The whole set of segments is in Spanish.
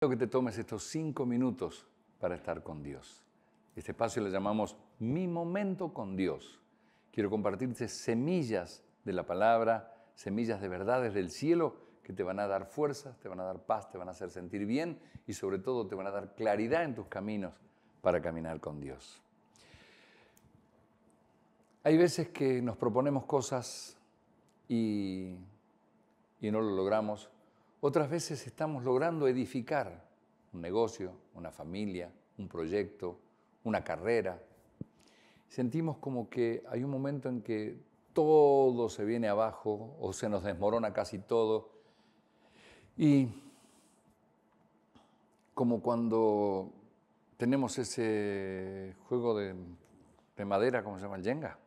que te tomes estos cinco minutos para estar con Dios. Este espacio le llamamos Mi Momento con Dios. Quiero compartirte semillas de la palabra, semillas de verdades del cielo que te van a dar fuerzas, te van a dar paz, te van a hacer sentir bien y sobre todo te van a dar claridad en tus caminos para caminar con Dios. Hay veces que nos proponemos cosas y, y no lo logramos otras veces estamos logrando edificar un negocio, una familia, un proyecto, una carrera. Sentimos como que hay un momento en que todo se viene abajo o se nos desmorona casi todo. Y como cuando tenemos ese juego de, madera, como se llama? El Jenga.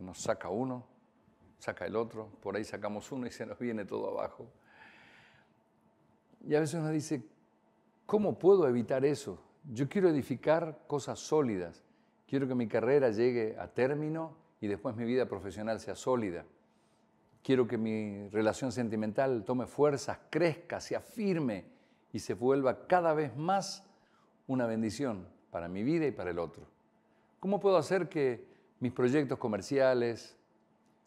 Nos saca uno, saca el otro, por ahí sacamos uno y se nos viene todo abajo. Y a veces uno dice, ¿cómo puedo evitar eso? Yo quiero edificar cosas sólidas. Quiero que mi carrera llegue a término y después mi vida profesional sea sólida. Quiero que mi relación sentimental tome fuerzas, crezca, se afirme y se vuelva cada vez más una bendición para mi vida y para el otro. ¿Cómo puedo hacer que mis proyectos comerciales,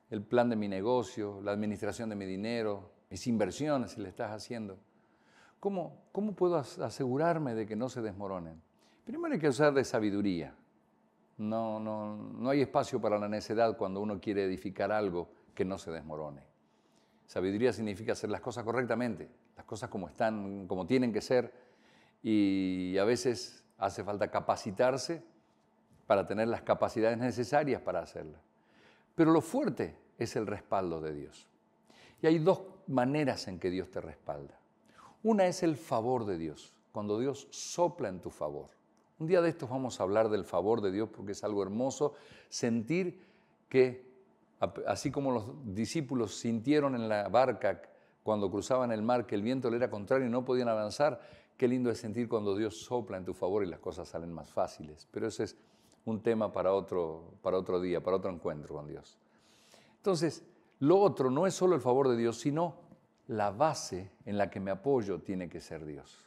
el plan de mi negocio, la administración de mi dinero, mis inversiones, si le estás haciendo, ¿Cómo, puedo asegurarme de que no se desmoronen? Primero hay que usar de sabiduría. No, no, no hay espacio para la necedad cuando uno quiere edificar algo que no se desmorone. Sabiduría significa hacer las cosas correctamente, las cosas como están, como tienen que ser, y a veces hace falta capacitarse para tener las capacidades necesarias para hacerlas. Pero lo fuerte es el respaldo de Dios. Y hay dos maneras en que Dios te respalda. Una es el favor de Dios, cuando Dios sopla en tu favor. Un día de estos vamos a hablar del favor de Dios porque es algo hermoso sentir que, así como los discípulos sintieron en la barca cuando cruzaban el mar que el viento le era contrario y no podían avanzar, qué lindo es sentir cuando Dios sopla en tu favor y las cosas salen más fáciles. Pero ese es un tema para otro, para otro día, para otro encuentro con Dios. Entonces, lo otro no es solo el favor de Dios, sino la base en la que me apoyo tiene que ser Dios.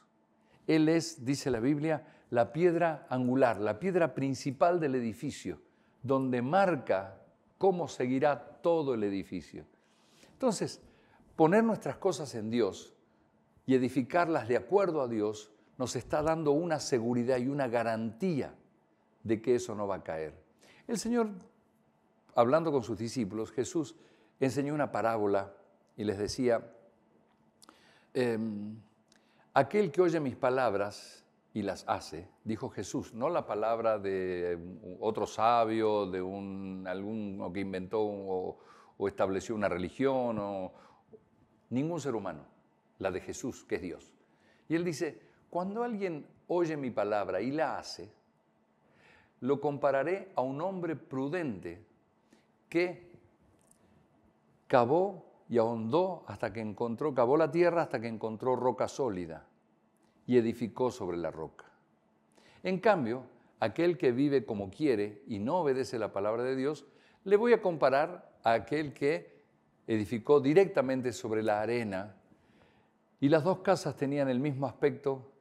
Él es, dice la Biblia, la piedra angular, la piedra principal del edificio, donde marca cómo seguirá todo el edificio. Entonces, poner nuestras cosas en Dios y edificarlas de acuerdo a Dios nos está dando una seguridad y una garantía de que eso no va a caer. El Señor, hablando con sus discípulos, Jesús enseñó una parábola y les decía, Em, aquel que oye mis palabras y las hace, dijo Jesús, no la palabra de otro sabio, de un, que inventó o, o estableció una religión, o, ningún ser humano, la de Jesús, que es Dios. Y él dice, cuando alguien oye mi palabra y la hace, lo compararé a un hombre prudente que cavó y ahondó hasta que encontró, cavó la tierra hasta que encontró roca sólida y edificó sobre la roca. En cambio, aquel que vive como quiere y no obedece la palabra de Dios, le voy a comparar a aquel que edificó directamente sobre la arena y las dos casas tenían el mismo aspecto,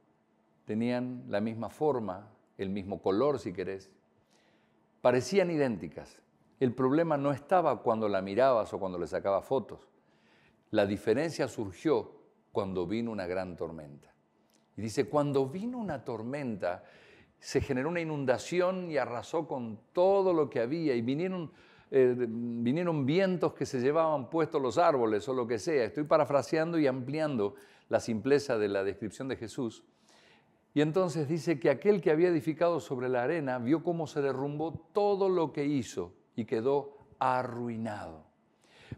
tenían la misma forma, el mismo color si querés, parecían idénticas. El problema no estaba cuando la mirabas o cuando le sacabas fotos. La diferencia surgió cuando vino una gran tormenta. Y dice, cuando vino una tormenta, se generó una inundación y arrasó con todo lo que había y vinieron, eh, vinieron vientos que se llevaban puestos los árboles o lo que sea. Estoy parafraseando y ampliando la simpleza de la descripción de Jesús. Y entonces dice que aquel que había edificado sobre la arena vio cómo se derrumbó todo lo que hizo y quedó arruinado.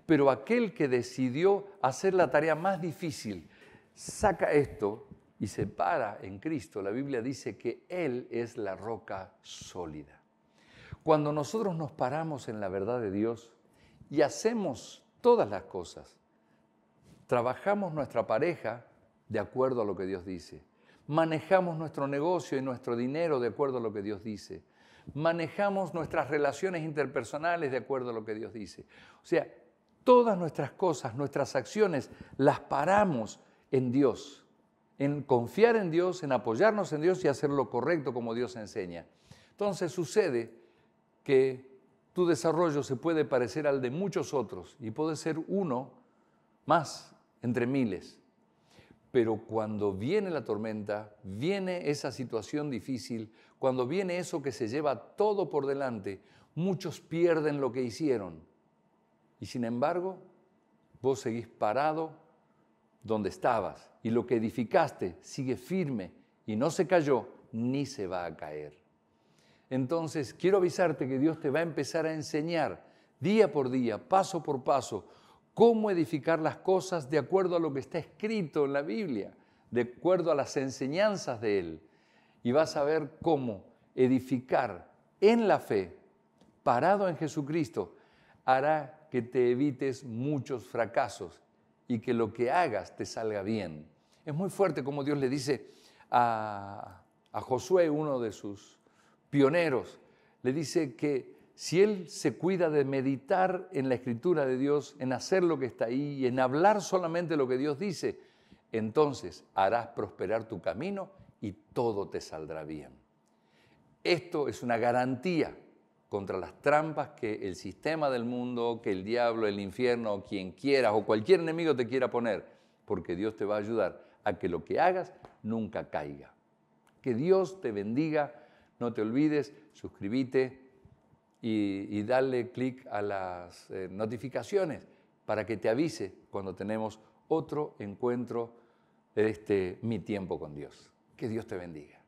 Pero aquel que decidió hacer la tarea más difícil, saca esto y se para en Cristo. La Biblia dice que Él es la roca sólida. Cuando nosotros nos paramos en la verdad de Dios y hacemos todas las cosas, trabajamos nuestra pareja de acuerdo a lo que Dios dice, manejamos nuestro negocio y nuestro dinero de acuerdo a lo que Dios dice, manejamos nuestras relaciones interpersonales de acuerdo a lo que Dios dice. O sea, Todas nuestras cosas, nuestras acciones, las paramos en Dios, en confiar en Dios, en apoyarnos en Dios y hacer lo correcto como Dios enseña. Entonces sucede que tu desarrollo se puede parecer al de muchos otros y puede ser uno más entre miles. Pero cuando viene la tormenta, viene esa situación difícil, cuando viene eso que se lleva todo por delante, muchos pierden lo que hicieron y sin embargo, vos seguís parado donde estabas y lo que edificaste sigue firme y no se cayó ni se va a caer. Entonces, quiero avisarte que Dios te va a empezar a enseñar día por día, paso por paso, cómo edificar las cosas de acuerdo a lo que está escrito en la Biblia, de acuerdo a las enseñanzas de Él. Y vas a ver cómo edificar en la fe, parado en Jesucristo, hará que te evites muchos fracasos y que lo que hagas te salga bien. Es muy fuerte como Dios le dice a, a Josué, uno de sus pioneros, le dice que si él se cuida de meditar en la escritura de Dios, en hacer lo que está ahí y en hablar solamente lo que Dios dice, entonces harás prosperar tu camino y todo te saldrá bien. Esto es una garantía contra las trampas que el sistema del mundo, que el diablo, el infierno, quien quieras o cualquier enemigo te quiera poner, porque Dios te va a ayudar a que lo que hagas nunca caiga. Que Dios te bendiga, no te olvides, suscríbete y, dale clic a las eh, notificaciones para que te avise cuando tenemos otro encuentro, este, mi tiempo con Dios. Que Dios te bendiga.